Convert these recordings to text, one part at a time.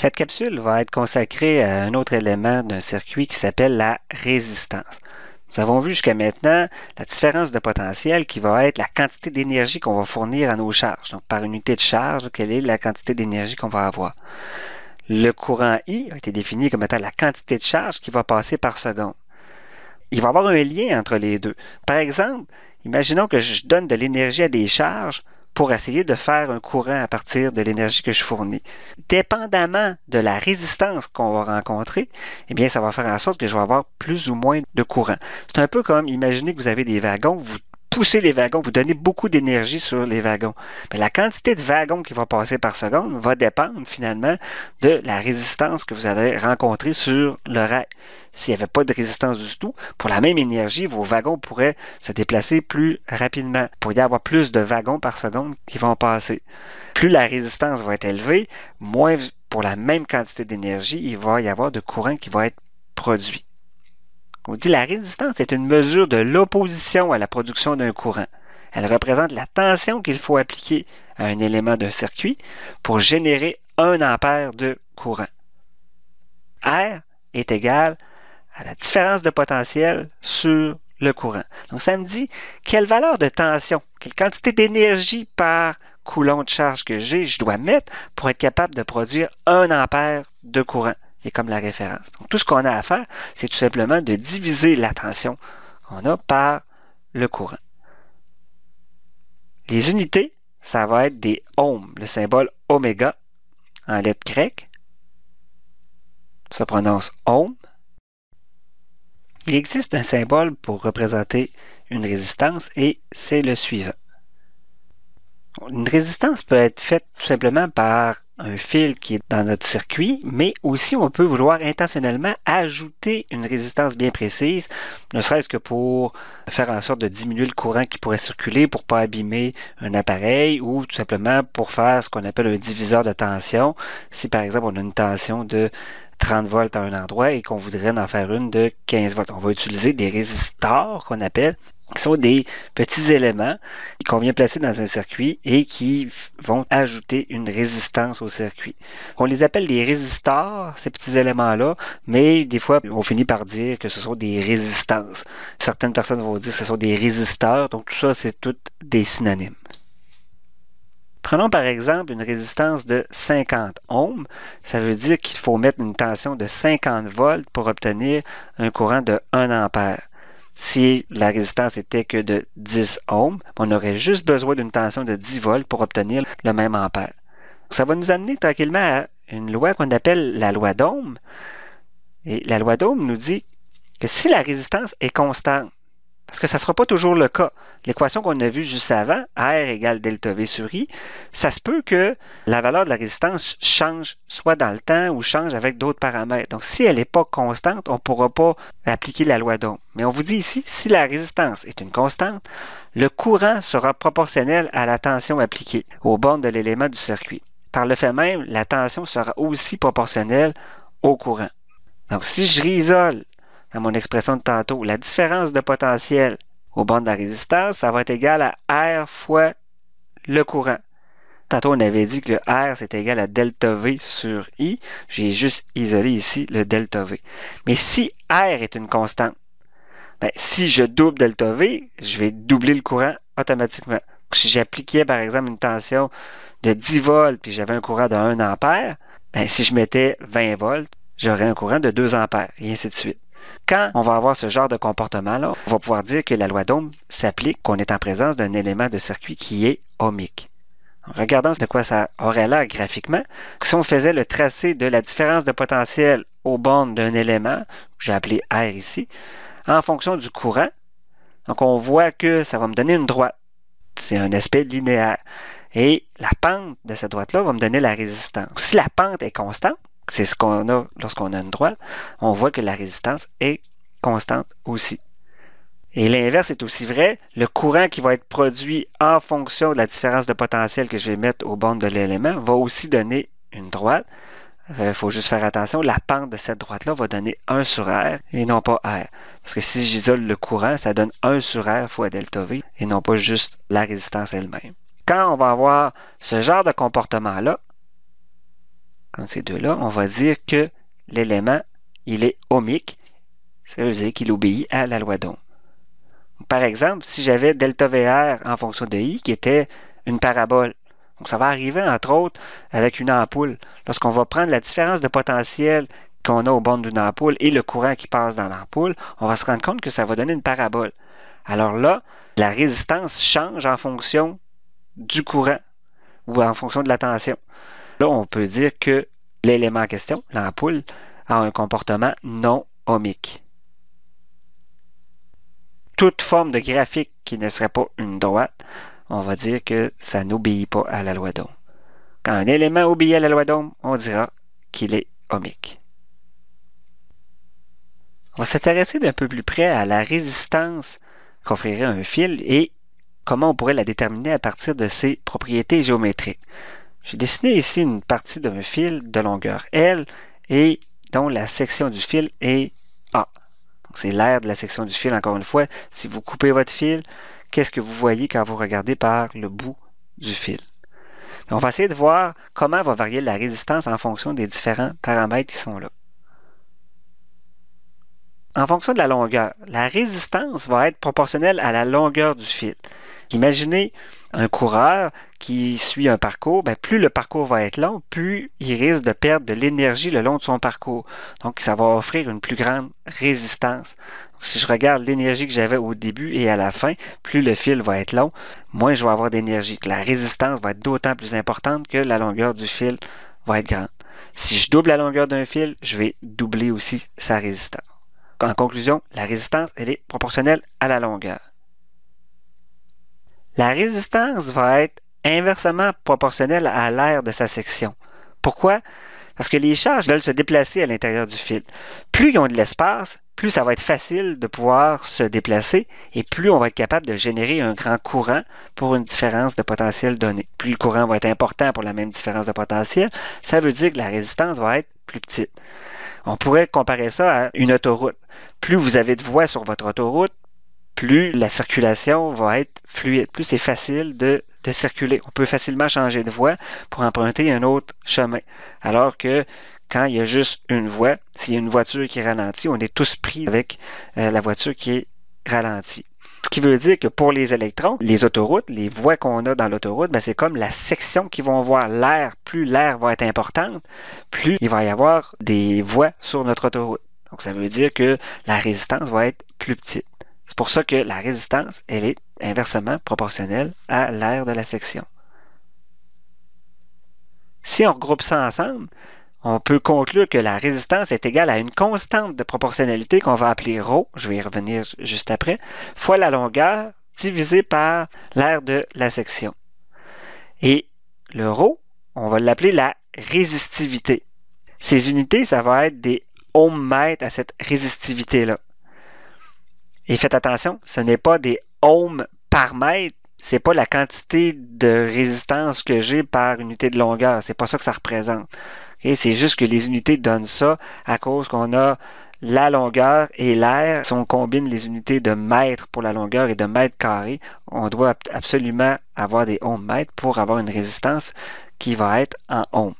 Cette capsule va être consacrée à un autre élément d'un circuit qui s'appelle la résistance. Nous avons vu jusqu'à maintenant la différence de potentiel qui va être la quantité d'énergie qu'on va fournir à nos charges. Donc, par unité de charge, quelle est la quantité d'énergie qu'on va avoir. Le courant I a été défini comme étant la quantité de charge qui va passer par seconde. Il va y avoir un lien entre les deux. Par exemple, imaginons que je donne de l'énergie à des charges pour essayer de faire un courant à partir de l'énergie que je fournis. Dépendamment de la résistance qu'on va rencontrer, eh bien, ça va faire en sorte que je vais avoir plus ou moins de courant. C'est un peu comme, imaginez que vous avez des wagons, vous pousser les wagons, vous donnez beaucoup d'énergie sur les wagons. Mais la quantité de wagons qui va passer par seconde va dépendre finalement de la résistance que vous allez rencontrer sur le rail. S'il n'y avait pas de résistance du tout, pour la même énergie, vos wagons pourraient se déplacer plus rapidement. Il pourrait y avoir plus de wagons par seconde qui vont passer. Plus la résistance va être élevée, moins pour la même quantité d'énergie, il va y avoir de courant qui va être produit. On dit la résistance est une mesure de l'opposition à la production d'un courant. Elle représente la tension qu'il faut appliquer à un élément d'un circuit pour générer 1 ampère de courant. R est égal à la différence de potentiel sur le courant. Donc ça me dit quelle valeur de tension, quelle quantité d'énergie par coulomb de charge que j'ai, je dois mettre pour être capable de produire 1 ampère de courant qui est comme la référence. Donc, tout ce qu'on a à faire, c'est tout simplement de diviser la tension qu'on a par le courant. Les unités, ça va être des ohms, le symbole oméga en lettres grecques. se prononce ohm. Il existe un symbole pour représenter une résistance et c'est le suivant. Une résistance peut être faite tout simplement par un fil qui est dans notre circuit, mais aussi on peut vouloir intentionnellement ajouter une résistance bien précise, ne serait-ce que pour faire en sorte de diminuer le courant qui pourrait circuler pour pas abîmer un appareil ou tout simplement pour faire ce qu'on appelle un diviseur de tension. Si par exemple on a une tension de 30 volts à un endroit et qu'on voudrait en faire une de 15 volts, on va utiliser des résistors qu'on appelle qui sont des petits éléments qu'on vient placer dans un circuit et qui vont ajouter une résistance au circuit. On les appelle des résistors, ces petits éléments-là, mais des fois, on finit par dire que ce sont des résistances. Certaines personnes vont dire que ce sont des résisteurs, donc tout ça, c'est toutes des synonymes. Prenons par exemple une résistance de 50 ohms. Ça veut dire qu'il faut mettre une tension de 50 volts pour obtenir un courant de 1 ampère si la résistance était que de 10 ohms, on aurait juste besoin d'une tension de 10 volts pour obtenir le même ampère. Ça va nous amener tranquillement à une loi qu'on appelle la loi d'Ohm. Et la loi d'Ohm nous dit que si la résistance est constante, parce que ça ne sera pas toujours le cas, l'équation qu'on a vue juste avant, R égale delta V sur I, ça se peut que la valeur de la résistance change soit dans le temps ou change avec d'autres paramètres. Donc, si elle n'est pas constante, on ne pourra pas appliquer la loi d'Ohm. Mais on vous dit ici, si la résistance est une constante, le courant sera proportionnel à la tension appliquée aux bornes de l'élément du circuit. Par le fait même, la tension sera aussi proportionnelle au courant. Donc, si je réisole dans mon expression de tantôt la différence de potentiel au bord de la résistance, ça va être égal à R fois le courant. Tantôt, on avait dit que le R, c'est égal à delta V sur I. J'ai juste isolé ici le delta V. Mais si R est une constante, ben, si je double delta V, je vais doubler le courant automatiquement. Si j'appliquais, par exemple, une tension de 10 volts, puis j'avais un courant de 1 ampère, ben, si je mettais 20 volts, j'aurais un courant de 2 ampères, et ainsi de suite. Quand on va avoir ce genre de comportement-là, on va pouvoir dire que la loi d'Ohm s'applique, qu'on est en présence d'un élément de circuit qui est ohmique. Regardons de quoi ça aurait l'air graphiquement. Si on faisait le tracé de la différence de potentiel aux bornes d'un élément, que j'ai appelé R ici, en fonction du courant, donc on voit que ça va me donner une droite. C'est un aspect linéaire. Et la pente de cette droite-là va me donner la résistance. Si la pente est constante, c'est ce qu'on a lorsqu'on a une droite, on voit que la résistance est constante aussi. Et l'inverse est aussi vrai. Le courant qui va être produit en fonction de la différence de potentiel que je vais mettre aux bornes de l'élément va aussi donner une droite. Il euh, faut juste faire attention, la pente de cette droite-là va donner 1 sur R et non pas R. Parce que si j'isole le courant, ça donne 1 sur R fois delta V et non pas juste la résistance elle-même. Quand on va avoir ce genre de comportement-là, ces deux-là, on va dire que l'élément, il est ohmique. Ça veut dire qu'il obéit à la loi d'Ohm. Par exemple, si j'avais delta VR en fonction de I, qui était une parabole, donc ça va arriver, entre autres, avec une ampoule. Lorsqu'on va prendre la différence de potentiel qu'on a au bornes d'une ampoule et le courant qui passe dans l'ampoule, on va se rendre compte que ça va donner une parabole. Alors là, la résistance change en fonction du courant ou en fonction de la tension. Là, on peut dire que l'élément en question, l'ampoule, a un comportement non homique. Toute forme de graphique qui ne serait pas une droite, on va dire que ça n'obéit pas à la loi d'Ohm. Quand un élément obéit à la loi d'Ohm, on dira qu'il est homique. On va s'intéresser d'un peu plus près à la résistance qu'offrirait un fil et comment on pourrait la déterminer à partir de ses propriétés géométriques. J'ai dessiné ici une partie d'un fil de longueur L et dont la section du fil est A. C'est l'air de la section du fil, encore une fois. Si vous coupez votre fil, qu'est-ce que vous voyez quand vous regardez par le bout du fil? On va essayer de voir comment va varier la résistance en fonction des différents paramètres qui sont là en fonction de la longueur. La résistance va être proportionnelle à la longueur du fil. Imaginez un coureur qui suit un parcours, ben, plus le parcours va être long, plus il risque de perdre de l'énergie le long de son parcours. Donc, ça va offrir une plus grande résistance. si je regarde l'énergie que j'avais au début et à la fin, plus le fil va être long, moins je vais avoir d'énergie. La résistance va être d'autant plus importante que la longueur du fil va être grande. Si je double la longueur d'un fil, je vais doubler aussi sa résistance. En conclusion, la résistance, est proportionnelle à la longueur. La résistance va être inversement proportionnelle à l'aire de sa section. Pourquoi? Parce que les charges veulent se déplacer à l'intérieur du fil. Plus ils ont de l'espace, plus ça va être facile de pouvoir se déplacer et plus on va être capable de générer un grand courant pour une différence de potentiel donnée. Plus le courant va être important pour la même différence de potentiel, ça veut dire que la résistance va être plus petite. On pourrait comparer ça à une autoroute. Plus vous avez de voies sur votre autoroute, plus la circulation va être fluide, plus c'est facile de de circuler. On peut facilement changer de voie pour emprunter un autre chemin. Alors que quand il y a juste une voie, s'il y a une voiture qui ralentit, on est tous pris avec euh, la voiture qui est ralentie. Ce qui veut dire que pour les électrons, les autoroutes, les voies qu'on a dans l'autoroute, ben, c'est comme la section qu'ils vont voir l'air. Plus l'air va être importante, plus il va y avoir des voies sur notre autoroute. Donc ça veut dire que la résistance va être plus petite. C'est pour ça que la résistance, elle est inversement proportionnel à l'aire de la section. Si on regroupe ça ensemble, on peut conclure que la résistance est égale à une constante de proportionnalité qu'on va appeler ρ, je vais y revenir juste après, fois la longueur divisée par l'aire de la section. Et le ρ, on va l'appeler la résistivité. Ces unités, ça va être des ohm mètres à cette résistivité-là. Et faites attention, ce n'est pas des ohms par mètre, c'est pas la quantité de résistance que j'ai par unité de longueur. C'est pas ça que ça représente. C'est juste que les unités donnent ça à cause qu'on a la longueur et l'air. Si on combine les unités de mètre pour la longueur et de mètre carré, on doit absolument avoir des ohms mètres pour avoir une résistance qui va être en ohms.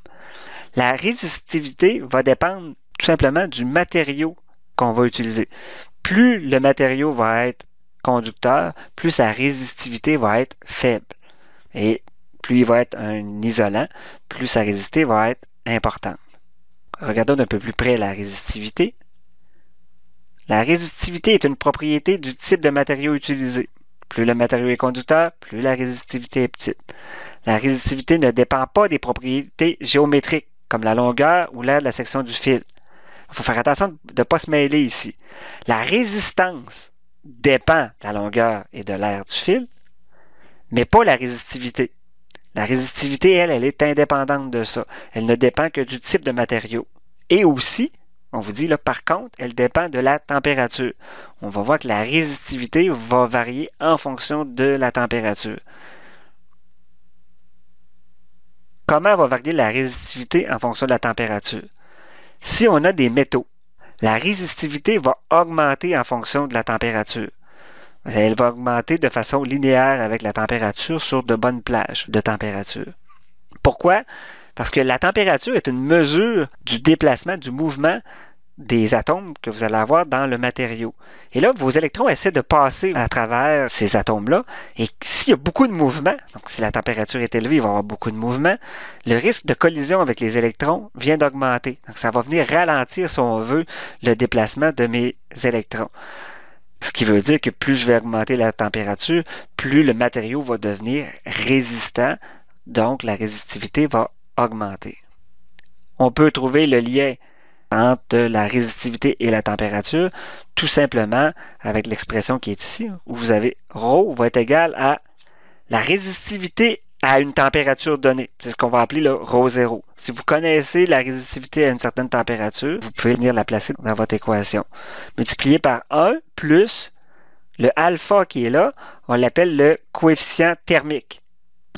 La résistivité va dépendre tout simplement du matériau qu'on va utiliser. Plus le matériau va être conducteur, plus sa résistivité va être faible. Et plus il va être un isolant, plus sa résistivité va être importante. Regardons d'un peu plus près la résistivité. La résistivité est une propriété du type de matériau utilisé. Plus le matériau est conducteur, plus la résistivité est petite. La résistivité ne dépend pas des propriétés géométriques, comme la longueur ou l'air de la section du fil. Il faut faire attention de ne pas se mêler ici. La résistance dépend de la longueur et de l'air du fil, mais pas la résistivité. La résistivité, elle, elle est indépendante de ça. Elle ne dépend que du type de matériau. Et aussi, on vous dit, là, par contre, elle dépend de la température. On va voir que la résistivité va varier en fonction de la température. Comment va varier la résistivité en fonction de la température? Si on a des métaux, la résistivité va augmenter en fonction de la température. Elle va augmenter de façon linéaire avec la température sur de bonnes plages de température. Pourquoi? Parce que la température est une mesure du déplacement, du mouvement des atomes que vous allez avoir dans le matériau. Et là, vos électrons essaient de passer à travers ces atomes-là. Et s'il y a beaucoup de mouvement, donc si la température est élevée, il va y avoir beaucoup de mouvement, le risque de collision avec les électrons vient d'augmenter. Donc ça va venir ralentir, si on veut, le déplacement de mes électrons. Ce qui veut dire que plus je vais augmenter la température, plus le matériau va devenir résistant, donc la résistivité va augmenter. On peut trouver le lien entre la résistivité et la température, tout simplement avec l'expression qui est ici, où vous avez ρ va être égal à la résistivité à une température donnée. C'est ce qu'on va appeler le ρ0. Si vous connaissez la résistivité à une certaine température, vous pouvez venir la placer dans votre équation. Multiplié par 1 plus le alpha qui est là, on l'appelle le coefficient thermique.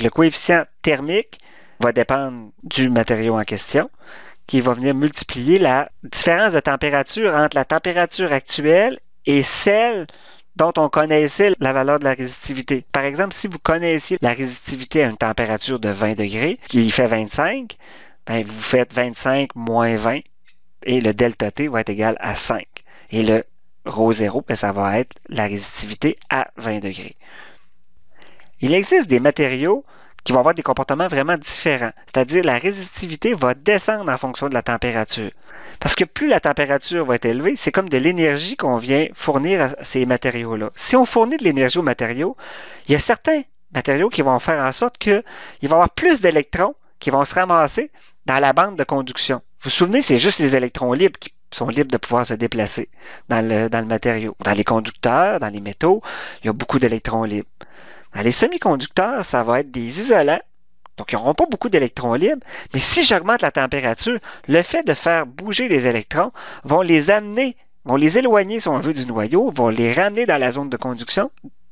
Le coefficient thermique va dépendre du matériau en question qui va venir multiplier la différence de température entre la température actuelle et celle dont on connaissait la valeur de la résistivité. Par exemple, si vous connaissiez la résistivité à une température de 20 degrés, qui fait 25, ben, vous faites 25 moins 20 et le delta T va être égal à 5. Et le rho 0, ben, ça va être la résistivité à 20 degrés. Il existe des matériaux qui vont avoir des comportements vraiment différents. C'est-à-dire la résistivité va descendre en fonction de la température. Parce que plus la température va être élevée, c'est comme de l'énergie qu'on vient fournir à ces matériaux-là. Si on fournit de l'énergie aux matériaux, il y a certains matériaux qui vont faire en sorte qu'il va y avoir plus d'électrons qui vont se ramasser dans la bande de conduction. Vous vous souvenez, c'est juste les électrons libres qui sont libres de pouvoir se déplacer dans le, dans le matériau. Dans les conducteurs, dans les métaux, il y a beaucoup d'électrons libres. Ben, les semi-conducteurs, ça va être des isolants. Donc, ils n'auront pas beaucoup d'électrons libres, mais si j'augmente la température, le fait de faire bouger les électrons vont les amener, vont les éloigner, si on veut, du noyau, vont les ramener dans la zone de conduction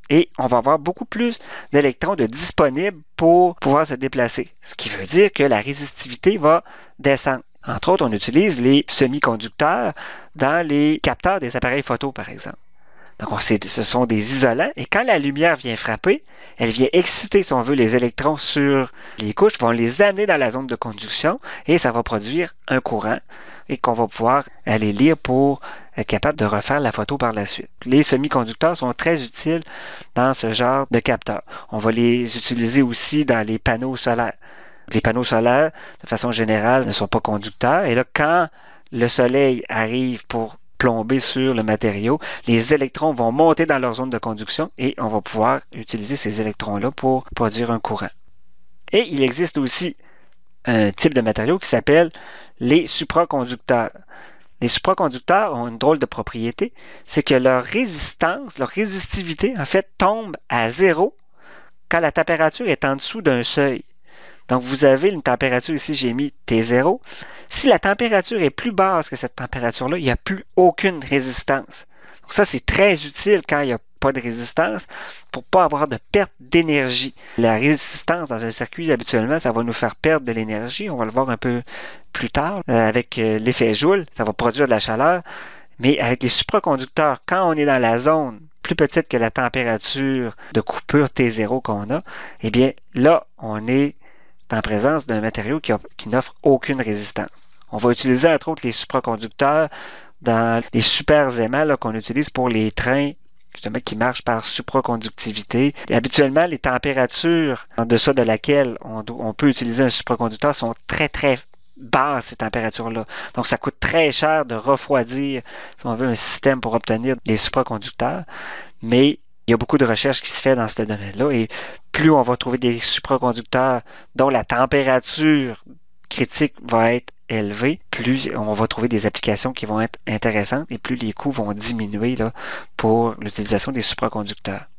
et on va avoir beaucoup plus d'électrons de disponibles pour pouvoir se déplacer. Ce qui veut dire que la résistivité va descendre. Entre autres, on utilise les semi-conducteurs dans les capteurs des appareils photo, par exemple. Donc ce sont des isolants et quand la lumière vient frapper, elle vient exciter, si on veut, les électrons sur les couches, vont les amener dans la zone de conduction et ça va produire un courant et qu'on va pouvoir aller lire pour être capable de refaire la photo par la suite. Les semi-conducteurs sont très utiles dans ce genre de capteurs. On va les utiliser aussi dans les panneaux solaires. Les panneaux solaires, de façon générale, ne sont pas conducteurs et là, quand le soleil arrive pour plomber sur le matériau. Les électrons vont monter dans leur zone de conduction et on va pouvoir utiliser ces électrons-là pour produire un courant. Et il existe aussi un type de matériau qui s'appelle les supraconducteurs. Les supraconducteurs ont une drôle de propriété, c'est que leur résistance, leur résistivité, en fait, tombe à zéro quand la température est en dessous d'un seuil. Donc, vous avez une température ici, j'ai mis T0. Si la température est plus basse que cette température-là, il n'y a plus aucune résistance. Donc, ça, c'est très utile quand il n'y a pas de résistance pour pas avoir de perte d'énergie. La résistance dans un circuit, habituellement, ça va nous faire perdre de l'énergie. On va le voir un peu plus tard euh, avec euh, l'effet Joule. Ça va produire de la chaleur. Mais avec les supraconducteurs, quand on est dans la zone plus petite que la température de coupure T0 qu'on a, eh bien là, on est en présence d'un matériau qui, n'offre aucune résistance. On va utiliser entre autres les supraconducteurs dans les super aimants qu'on utilise pour les trains justement qui marchent par supraconductivité. habituellement, les températures en deçà de laquelle on, peut utiliser un supraconducteur sont très très basses, ces températures-là. Donc ça coûte très cher de refroidir, si on veut, un système pour obtenir des supraconducteurs. Mais il y a beaucoup de recherches qui se fait dans ce domaine-là et plus on va trouver des supraconducteurs dont la température critique va être élevée, plus on va trouver des applications qui vont être intéressantes et plus les coûts vont diminuer là, pour l'utilisation des supraconducteurs.